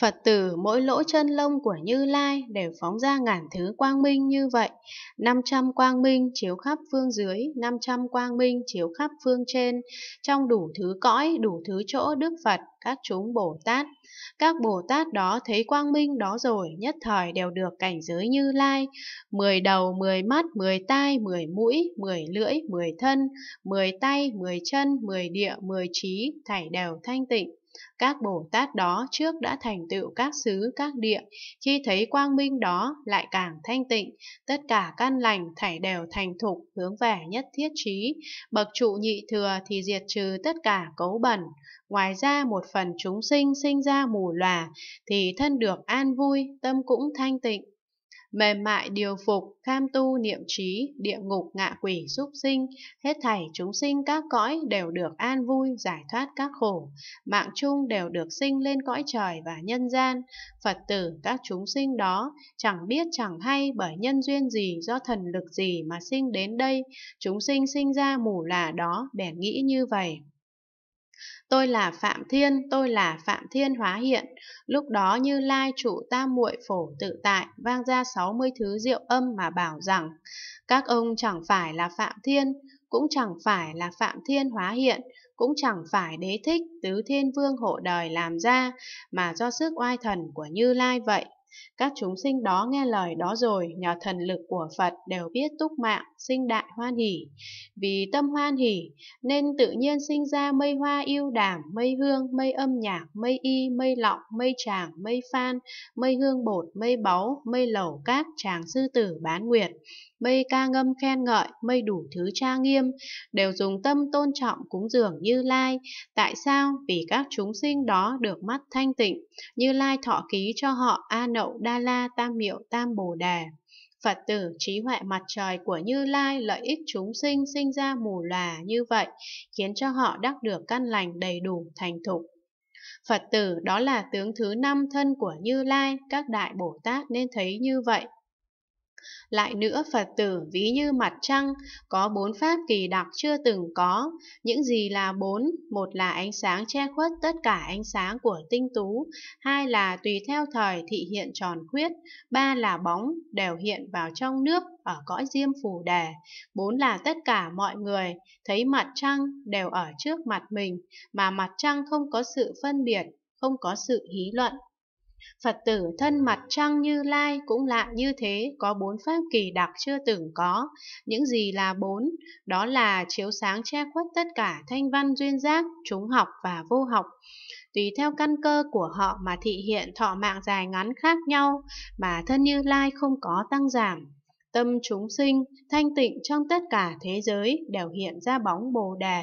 Phật tử mỗi lỗ chân lông của Như Lai đều phóng ra ngàn thứ quang minh như vậy, 500 quang minh chiếu khắp phương dưới, 500 quang minh chiếu khắp phương trên, trong đủ thứ cõi, đủ thứ chỗ Đức Phật, các chúng Bồ Tát. Các Bồ Tát đó thấy quang minh đó rồi, nhất thời đều được cảnh giới Như Lai, mười đầu, mười mắt, mười tai, mười mũi, mười lưỡi, mười thân, mười tay, mười chân, mười địa, mười trí, thảy đều thanh tịnh. Các Bồ Tát đó trước đã thành tựu các xứ các địa, khi thấy quang minh đó lại càng thanh tịnh, tất cả căn lành thảy đều thành thục hướng về nhất thiết trí, bậc trụ nhị thừa thì diệt trừ tất cả cấu bẩn. Ngoài ra một phần chúng sinh sinh ra mù lòa thì thân được an vui, tâm cũng thanh tịnh mềm mại điều phục, tham tu niệm trí, địa ngục ngạ quỷ súc sinh, hết thảy chúng sinh các cõi đều được an vui, giải thoát các khổ, mạng chung đều được sinh lên cõi trời và nhân gian. Phật tử các chúng sinh đó chẳng biết chẳng hay bởi nhân duyên gì do thần lực gì mà sinh đến đây, chúng sinh sinh ra mù là đó bèn nghĩ như vậy. Tôi là Phạm Thiên, tôi là Phạm Thiên hóa hiện. Lúc đó Như Lai chủ tam muội phổ tự tại vang ra 60 thứ diệu âm mà bảo rằng các ông chẳng phải là Phạm Thiên, cũng chẳng phải là Phạm Thiên hóa hiện, cũng chẳng phải đế thích tứ thiên vương hộ đời làm ra mà do sức oai thần của Như Lai vậy. Các chúng sinh đó nghe lời đó rồi, nhờ thần lực của Phật đều biết túc mạng, sinh đại hoan hỷ. Vì tâm hoan hỷ, nên tự nhiên sinh ra mây hoa yêu đảm, mây hương, mây âm nhạc, mây y, mây lọng, mây tràng, mây phan, mây hương bột, mây báu, mây lẩu cát, tràng sư tử, bán nguyệt mây ca ngâm khen ngợi, mây đủ thứ tra nghiêm, đều dùng tâm tôn trọng cúng dường Như Lai. Tại sao? Vì các chúng sinh đó được mắt thanh tịnh, Như Lai thọ ký cho họ A Nậu lậu đa la tam miệu tam bồ đề phật tử trí huệ mặt trời của như lai lợi ích chúng sinh sinh ra mù lòa như vậy khiến cho họ đắc được căn lành đầy đủ thành thục phật tử đó là tướng thứ năm thân của như lai các đại bồ tát nên thấy như vậy lại nữa Phật tử ví như mặt trăng, có bốn pháp kỳ đặc chưa từng có. Những gì là bốn? Một là ánh sáng che khuất tất cả ánh sáng của tinh tú, hai là tùy theo thời thị hiện tròn khuyết, ba là bóng đều hiện vào trong nước ở cõi diêm phủ đề, bốn là tất cả mọi người thấy mặt trăng đều ở trước mặt mình, mà mặt trăng không có sự phân biệt, không có sự hí luận, Phật tử thân mặt trăng như lai cũng lạ như thế, có bốn pháp kỳ đặc chưa từng có. Những gì là bốn? Đó là chiếu sáng che khuất tất cả thanh văn duyên giác, chúng học và vô học. Tùy theo căn cơ của họ mà thị hiện thọ mạng dài ngắn khác nhau, mà thân như lai không có tăng giảm. Tâm chúng sinh, thanh tịnh trong tất cả thế giới đều hiện ra bóng bồ đề.